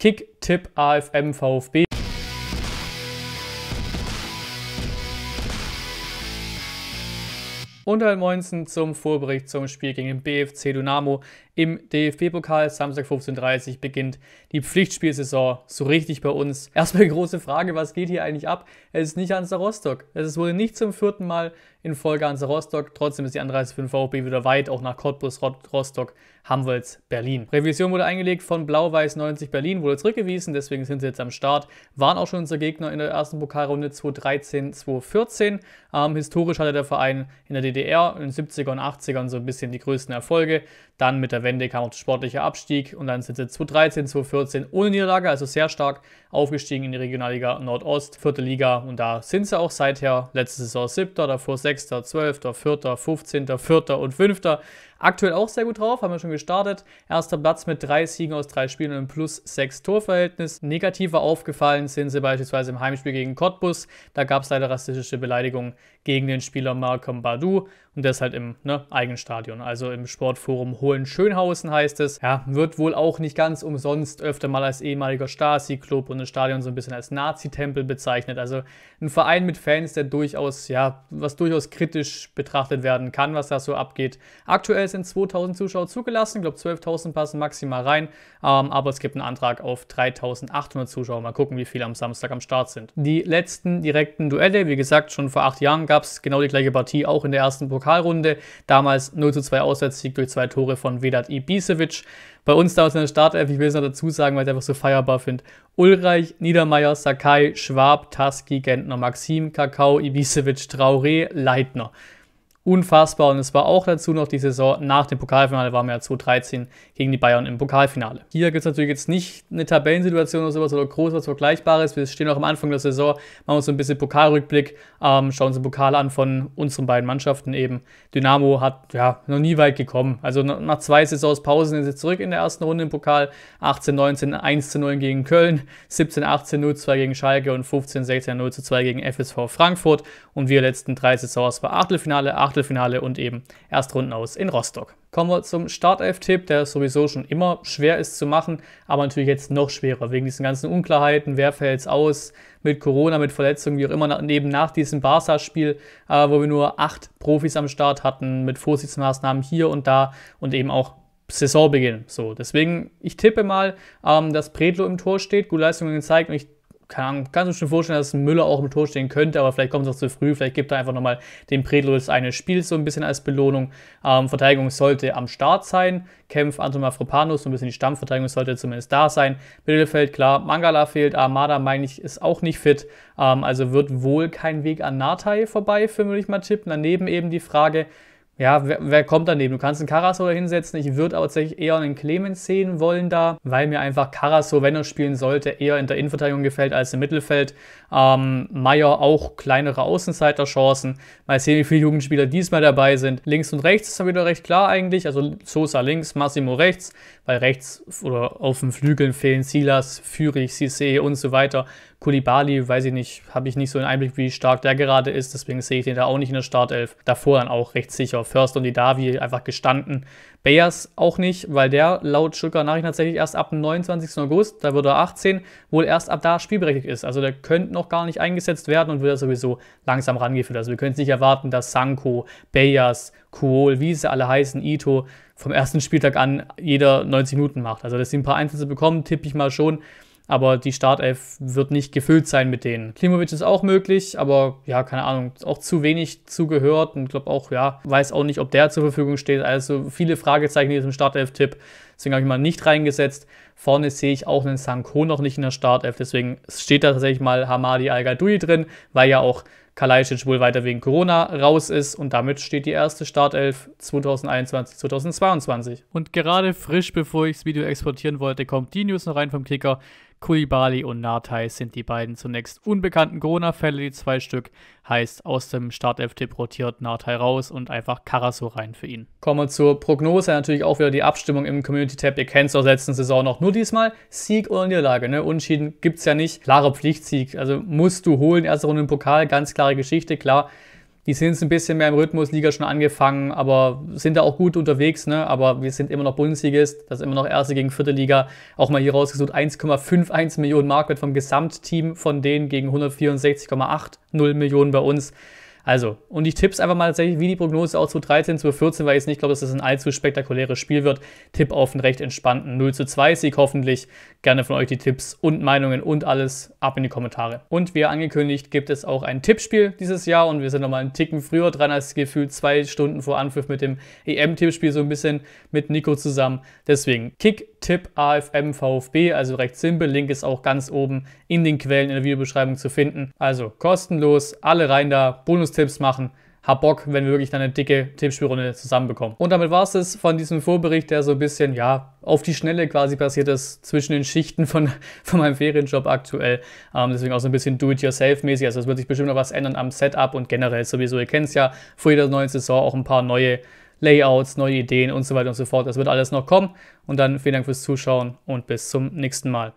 Kick, Tipp, AFM, VfB. Und halt Moinsen zum Vorbericht zum Spiel gegen den BFC Dynamo im DFB-Pokal Samstag 15.30 Uhr beginnt die Pflichtspielsaison so richtig bei uns. Erstmal die große Frage, was geht hier eigentlich ab? Es ist nicht Hansa Rostock. Es ist wohl nicht zum vierten Mal in Folge Hansa Rostock. Trotzdem ist die Anreise für den VfB wieder weit, auch nach Cottbus, Rostock, Hamwels, Berlin. Revision wurde eingelegt von Blau-Weiß 90 Berlin, wurde zurückgewiesen, deswegen sind sie jetzt am Start. Waren auch schon unser Gegner in der ersten Pokalrunde 2013, 2014. Ähm, historisch hatte der Verein in der DDR in den 70er und 80ern so ein bisschen die größten Erfolge. Dann mit der Welt Wende kam auch der sportliche Abstieg und dann sind sie 2013, 2014 ohne Niederlage, also sehr stark aufgestiegen in die Regionalliga Nordost, vierte Liga und da sind sie auch seither. Letzte Saison siebter, davor sechster, zwölfter, vierter, fünfzehnter, vierter und fünfter. Aktuell auch sehr gut drauf, haben wir schon gestartet. Erster Platz mit drei Siegen aus drei Spielen und einem plus sechs Torverhältnis. Negativer aufgefallen sind sie beispielsweise im Heimspiel gegen Cottbus. Da gab es leider rassistische Beleidigungen gegen den Spieler Malcolm Badu und das halt im ne, eigenen Stadion, also im Sportforum Hohenschönhausen heißt es. Ja, wird wohl auch nicht ganz umsonst öfter mal als ehemaliger Stasi-Club und das Stadion so ein bisschen als Nazi-Tempel bezeichnet. Also ein Verein mit Fans, der durchaus, ja, was durchaus kritisch betrachtet werden kann, was da so abgeht. Aktuell sind 2000 Zuschauer zugelassen. Ich glaube, 12.000 passen maximal rein. Ähm, aber es gibt einen Antrag auf 3800 Zuschauer. Mal gucken, wie viele am Samstag am Start sind. Die letzten direkten Duelle, wie gesagt, schon vor acht Jahren gab es genau die gleiche Partie, auch in der ersten Pokalrunde. Damals 0 zu 2 Auswärtssieg durch zwei Tore von Vedat Ibisevic. Bei uns damals in der Startelf, ich will es noch dazu sagen, weil ich es einfach so feierbar finde. Ulreich, Niedermeyer, Sakai, Schwab, Taski, Gentner, Maxim, Kakao, Ibisevic, Traoré, Leitner unfassbar. Und es war auch dazu noch die Saison nach dem Pokalfinale, waren wir ja 2013 gegen die Bayern im Pokalfinale. Hier gibt es natürlich jetzt nicht eine Tabellensituation oder sowas oder groß was Vergleichbares. Wir stehen auch am Anfang der Saison, machen uns so ein bisschen Pokalrückblick, ähm, schauen uns den Pokal an von unseren beiden Mannschaften eben. Dynamo hat ja noch nie weit gekommen. Also nach zwei Saisons Pause sind sie zurück in der ersten Runde im Pokal. 18, 19, 1 zu 0 gegen Köln, 17, 18, 0 2 gegen Schalke und 15, 16, 0 zu 2 gegen FSV Frankfurt. Und wir letzten drei Saisons war Achtelfinale, 8 Achtelfinale und eben Erstrunden aus in Rostock. Kommen wir zum Startelf-Tipp, der sowieso schon immer schwer ist zu machen, aber natürlich jetzt noch schwerer wegen diesen ganzen Unklarheiten. Wer fällt aus mit Corona, mit Verletzungen, wie auch immer, neben nach diesem Barca-Spiel, äh, wo wir nur acht Profis am Start hatten, mit Vorsichtsmaßnahmen hier und da und eben auch Saisonbeginn. So, deswegen, ich tippe mal, ähm, dass Predlo im Tor steht, gute Leistungen gezeigt und ich keine Ahnung, kannst du dir schon vorstellen, dass Müller auch im Tor stehen könnte, aber vielleicht kommt es auch zu früh, vielleicht gibt er einfach nochmal dem Predlo das eine Spiel so ein bisschen als Belohnung. Ähm, Verteidigung sollte am Start sein, Kämpf Anton Mafropanos, so ein bisschen die Stammverteidigung sollte zumindest da sein. Mittelfeld, klar, Mangala fehlt, Armada, meine ich, ist auch nicht fit, ähm, also wird wohl kein Weg an Natai vorbei, für würde ich mal tippen. Daneben eben die Frage, ja, wer, wer, kommt daneben? Du kannst einen da hinsetzen. Ich würde aber tatsächlich eher einen Clemens sehen wollen da, weil mir einfach Karasor, wenn er spielen sollte, eher in der Innenverteidigung gefällt als im Mittelfeld. Ähm, Meier auch kleinere Außenseiterchancen. Mal sehen, wie viele Jugendspieler diesmal dabei sind. Links und rechts ist dann wieder recht klar eigentlich. Also Sosa links, Massimo rechts, weil rechts oder auf den Flügeln fehlen Silas, Fürich, Sisse und so weiter. Kulibali, weiß ich nicht, habe ich nicht so einen Einblick, wie stark der gerade ist, deswegen sehe ich den da auch nicht in der Startelf. Davor dann auch recht sicher. First und Didavi einfach gestanden. Bayers auch nicht, weil der laut Stuttgart Nachrichten tatsächlich erst ab dem 29. August, da wird er 18, wohl erst ab da spielberechtigt ist. Also der könnte noch gar nicht eingesetzt werden und wird sowieso langsam rangeführt. Also wir können es nicht erwarten, dass Sanko, Bayers, Kuol, wie sie alle heißen, Ito, vom ersten Spieltag an jeder 90 Minuten macht. Also dass sie ein paar Einsätze bekommen, tippe ich mal schon aber die Startelf wird nicht gefüllt sein mit denen. Klimovic ist auch möglich, aber ja, keine Ahnung, auch zu wenig zugehört und glaube auch, ja, weiß auch nicht, ob der zur Verfügung steht. Also viele Fragezeichen in diesem Startelf-Tipp. Deswegen habe ich mal nicht reingesetzt. Vorne sehe ich auch einen Sanko noch nicht in der Startelf. Deswegen steht da tatsächlich mal Hamadi Al-Gadoui drin, weil ja auch Kalajdzic wohl weiter wegen Corona raus ist und damit steht die erste Startelf 2021, 2022. Und gerade frisch, bevor ich das Video exportieren wollte, kommt die News noch rein vom Kicker. Kulibali und Natai sind die beiden zunächst unbekannten Corona-Fälle, die zwei Stück. Heißt, aus dem Startelf deportiert Natai raus und einfach Karasu rein für ihn. Kommen wir zur Prognose. Natürlich auch wieder die Abstimmung im Community-Tab. Ihr kennt es aus letzten Saison noch. Nur diesmal Sieg oder Niederlage. Ne? Unschieden gibt es ja nicht. Klarer Pflichtsieg. Also musst du holen. Erste Runde im Pokal. Ganz klare Geschichte. Klar, die sind jetzt ein bisschen mehr im Rhythmus, Liga schon angefangen, aber sind da auch gut unterwegs. Ne? Aber wir sind immer noch Bundesligist, das ist immer noch erste gegen vierte Liga. Auch mal hier rausgesucht, 1,51 Millionen Marktwert vom Gesamtteam, von denen gegen 164,80 Millionen bei uns. Also, und ich tipp's einfach mal tatsächlich, wie die Prognose auch zu 13, zu 14, weil ich jetzt nicht glaube, dass das ein allzu spektakuläres Spiel wird. Tipp auf einen recht entspannten 0 zu 2 Sieg hoffentlich. Gerne von euch die Tipps und Meinungen und alles ab in die Kommentare. Und wie angekündigt, gibt es auch ein Tippspiel dieses Jahr und wir sind nochmal einen Ticken früher dran als gefühlt zwei Stunden vor Anpfiff mit dem EM-Tippspiel so ein bisschen mit Nico zusammen. Deswegen kick Tipp AFM VfB, also recht simpel. Link ist auch ganz oben in den Quellen in der Videobeschreibung zu finden. Also kostenlos, alle rein da, Bonustipps machen. Hab Bock, wenn wir wirklich dann eine dicke Tippspielrunde zusammenbekommen. Und damit war es es von diesem Vorbericht, der so ein bisschen, ja, auf die Schnelle quasi passiert ist, zwischen den Schichten von, von meinem Ferienjob aktuell. Ähm, deswegen auch so ein bisschen do-it-yourself-mäßig. Also es wird sich bestimmt noch was ändern am Setup und generell sowieso. Ihr kennt es ja, vor jeder neuen Saison auch ein paar neue Layouts, neue Ideen und so weiter und so fort. Das wird alles noch kommen. Und dann vielen Dank fürs Zuschauen und bis zum nächsten Mal.